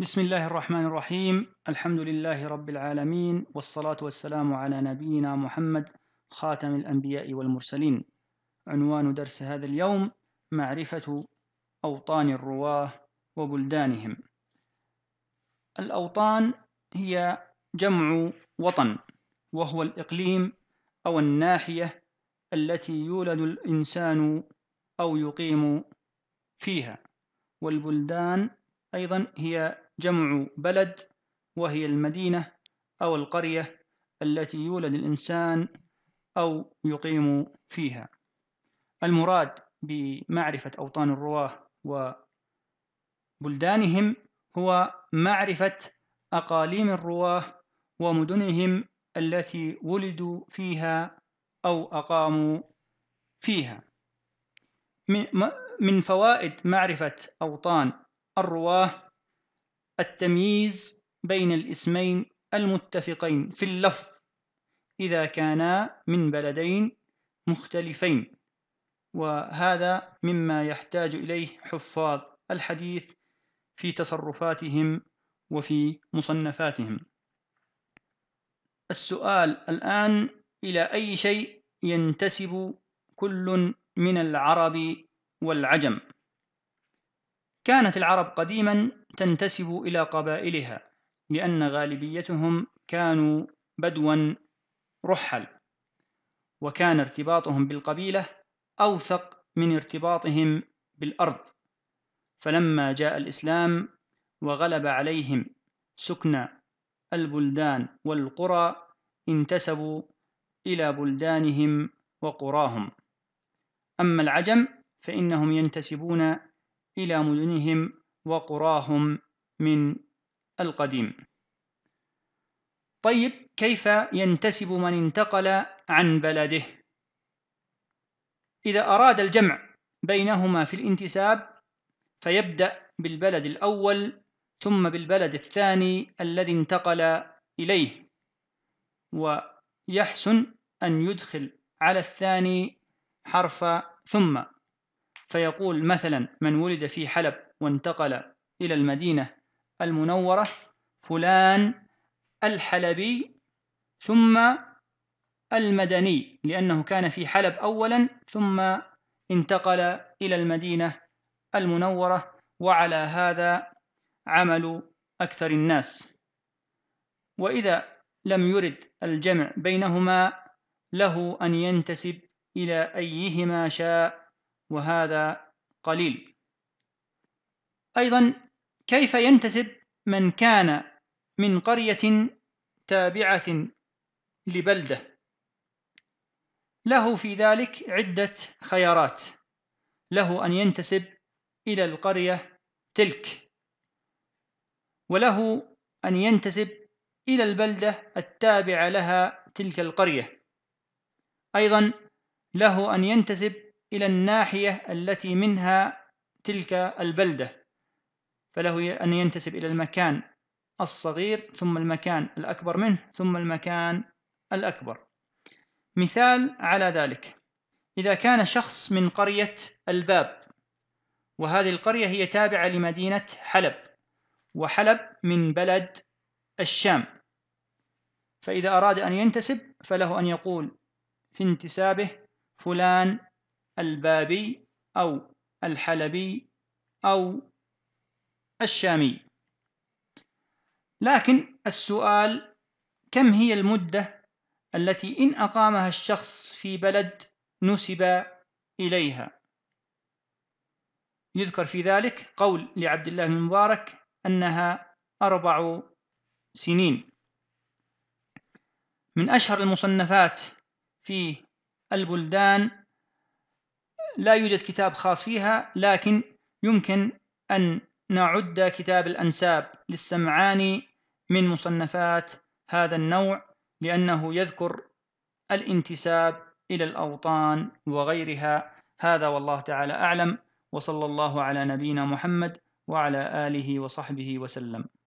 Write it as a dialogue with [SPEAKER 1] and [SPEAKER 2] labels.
[SPEAKER 1] بسم الله الرحمن الرحيم الحمد لله رب العالمين والصلاة والسلام على نبينا محمد خاتم الأنبياء والمرسلين عنوان درس هذا اليوم معرفة أوطان الرواه وبلدانهم الأوطان هي جمع وطن وهو الإقليم أو الناحية التي يولد الإنسان أو يقيم فيها والبلدان أيضا هي جمع بلد وهي المدينة أو القرية التي يولد الإنسان أو يقيم فيها المراد بمعرفة أوطان الرواه وبلدانهم هو معرفة أقاليم الرواه ومدنهم التي ولدوا فيها أو أقاموا فيها من فوائد معرفة أوطان الرواه التمييز بين الاسمين المتفقين في اللفظ إذا كانا من بلدين مختلفين وهذا مما يحتاج إليه حفاظ الحديث في تصرفاتهم وفي مصنفاتهم السؤال الآن إلى أي شيء ينتسب كل من العرب والعجم كانت العرب قديما تنتسب إلى قبائلها لأن غالبيتهم كانوا بدوا رحل وكان ارتباطهم بالقبيلة أوثق من ارتباطهم بالأرض فلما جاء الإسلام وغلب عليهم سكن البلدان والقرى انتسبوا إلى بلدانهم وقراهم أما العجم فإنهم ينتسبون إلى مدنهم وقراهم من القديم طيب كيف ينتسب من انتقل عن بلده إذا أراد الجمع بينهما في الانتساب فيبدأ بالبلد الأول ثم بالبلد الثاني الذي انتقل إليه ويحسن أن يدخل على الثاني حرف ثم فيقول مثلا من ولد في حلب وانتقل إلى المدينة المنورة فلان الحلبي ثم المدني لأنه كان في حلب أولا ثم انتقل إلى المدينة المنورة وعلى هذا عمل أكثر الناس وإذا لم يرد الجمع بينهما له أن ينتسب إلى أيهما شاء وهذا قليل أيضا كيف ينتسب من كان من قرية تابعة لبلدة له في ذلك عدة خيارات له أن ينتسب إلى القرية تلك وله أن ينتسب إلى البلدة التابعة لها تلك القرية أيضا له أن ينتسب إلى الناحية التي منها تلك البلدة فله أن ينتسب إلى المكان الصغير ثم المكان الأكبر منه ثم المكان الأكبر مثال على ذلك إذا كان شخص من قرية الباب وهذه القرية هي تابعة لمدينة حلب وحلب من بلد الشام فإذا أراد أن ينتسب فله أن يقول في انتسابه فلان البابي أو الحلبي أو الشامي لكن السؤال كم هي المدة التي إن أقامها الشخص في بلد نسب إليها يذكر في ذلك قول لعبد الله بن مبارك أنها أربع سنين من أشهر المصنفات في البلدان لا يوجد كتاب خاص فيها لكن يمكن أن نعد كتاب الأنساب للسمعاني من مصنفات هذا النوع لأنه يذكر الانتساب إلى الأوطان وغيرها هذا والله تعالى أعلم وصلى الله على نبينا محمد وعلى آله وصحبه وسلم